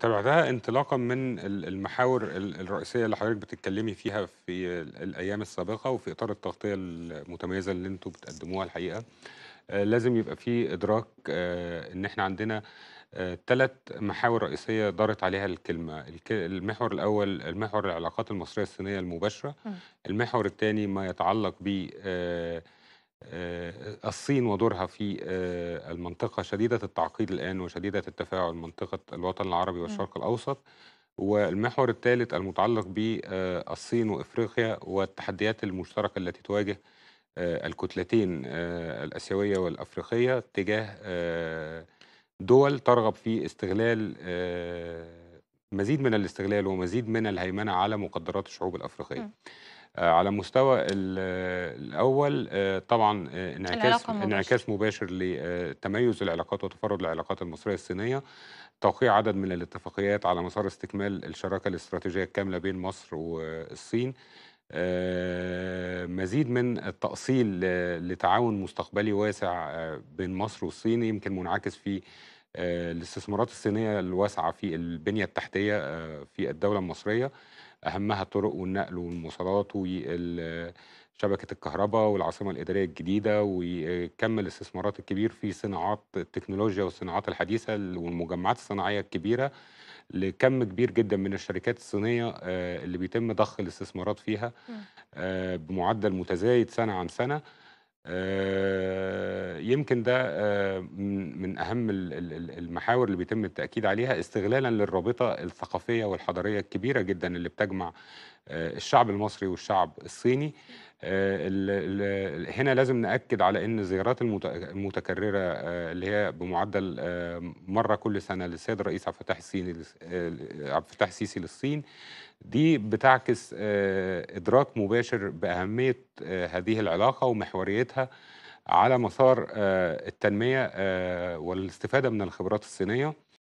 تبعتها آه، انطلاقا من المحاور الرئيسيه اللي حضرتك بتتكلمي فيها في الايام السابقه وفي اطار التغطيه المتميزه اللي انتم بتقدموها الحقيقه آه، لازم يبقى في ادراك آه، ان احنا عندنا ثلاث محاور رئيسيه دارت عليها الكلمه المحور الاول المحور العلاقات المصريه الصينيه المباشره المحور الثاني ما يتعلق ب آه، الصين ودورها في آه، المنطقة شديدة التعقيد الآن وشديدة التفاعل منطقة الوطن العربي والشرق الأوسط والمحور الثالث المتعلق بالصين آه، وإفريقيا والتحديات المشتركة التي تواجه الكتلتين الآسيوية والأفريقية تجاه دول ترغب في استغلال مزيد من الاستغلال ومزيد من الهيمنة على مقدرات الشعوب الأفريقية آه، على مستوى الاول آه، طبعا آه، انعكاس انعكاس مباشر لتميز العلاقات وتفرد العلاقات المصريه الصينيه توقيع عدد من الاتفاقيات على مسار استكمال الشراكه الاستراتيجيه الكامله بين مصر والصين مزيد من التأصيل لتعاون مستقبلي واسع بين مصر والصين يمكن منعكس في الاستثمارات الصينية الواسعة في البنية التحتية في الدولة المصرية اهمها الطرق والنقل والمواصلات وشبكه الكهرباء والعاصمه الاداريه الجديده وكم الاستثمارات الكبير في صناعات التكنولوجيا والصناعات الحديثه والمجمعات الصناعيه الكبيره لكم كبير جدا من الشركات الصينيه آه، اللي بيتم ضخ الاستثمارات فيها آه، بمعدل متزايد سنه عن سنه آه، يمكن ده آه، من اهم المحاور اللي بيتم التاكيد عليها استغلالا للرابطه الثقافيه والحضاريه الكبيره جدا اللي بتجمع آه، الشعب المصري والشعب الصيني آه، هنا لازم نأكد على أن الزيارات المتكررة آه، اللي هي بمعدل مرة كل سنة للسيد الرئيس عبد الفتاح الصيني عبد الفتاح السيسي للصين دي بتعكس إدراك مباشر بأهمية هذه العلاقة ومحوريتها على مسار التنمية والاستفادة من الخبرات الصينية